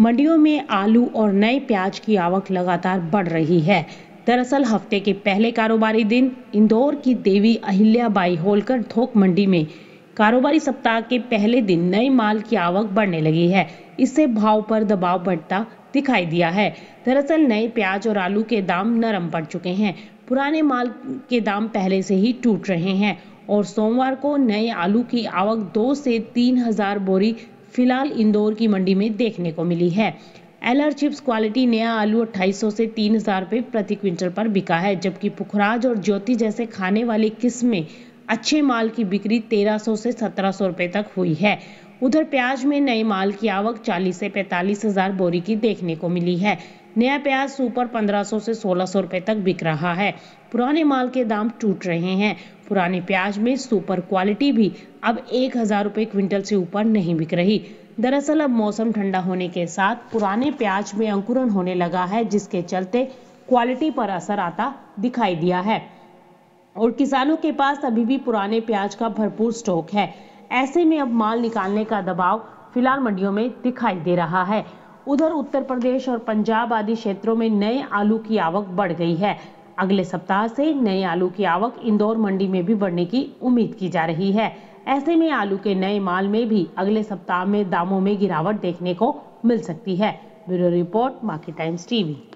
मंडियों में आलू और नए प्याज की आवक लगातार बढ़ रही है दरअसल हफ्ते के पहले कारोबारी दिन इंदौर की देवी अहिल्याबाई होलकर थोक मंडी में कारोबारी सप्ताह के पहले दिन नए माल की आवक बढ़ने लगी है इससे भाव पर दबाव बढ़ता दिखाई दिया है दरअसल नए प्याज और आलू के दाम नरम पड़ चुके हैं पुराने माल के दाम पहले से ही टूट रहे हैं और सोमवार को नए आलू की आवक दो से तीन हजार बोरी फिलहाल इंदौर की मंडी में देखने को मिली है एलआर चिप्स क्वालिटी नया आलू 2800 से 3000 रुपये प्रति क्विंटल पर बिका है जबकि पुखराज और ज्योति जैसे खाने वाली किस्में अच्छे माल की बिक्री 1300 से 1700 रुपए तक हुई है उधर प्याज में नए माल की आवक 40 से पैंतालीस हजार बोरी की देखने को मिली है नया प्याज सुपर 1500 से 1600 रुपए तक बिक रहा है पुराने माल के दाम टूट रहे हैं पुराने प्याज में सुपर क्वालिटी भी अब एक हज़ार रुपये क्विंटल से ऊपर नहीं बिक रही दरअसल अब मौसम ठंडा होने के साथ पुराने प्याज में अंकुरन होने लगा है जिसके चलते क्वालिटी पर असर आता दिखाई दिया है और किसानों के पास अभी भी पुराने प्याज का भरपूर स्टॉक है ऐसे में अब माल निकालने का दबाव फिलहाल मंडियों में दिखाई दे रहा है उधर उत्तर प्रदेश और पंजाब आदि क्षेत्रों में नए आलू की आवक बढ़ गई है अगले सप्ताह से नए आलू की आवक इंदौर मंडी में भी बढ़ने की उम्मीद की जा रही है ऐसे में आलू के नए माल में भी अगले सप्ताह में दामों में गिरावट देखने को मिल सकती है bureau report Market Times TV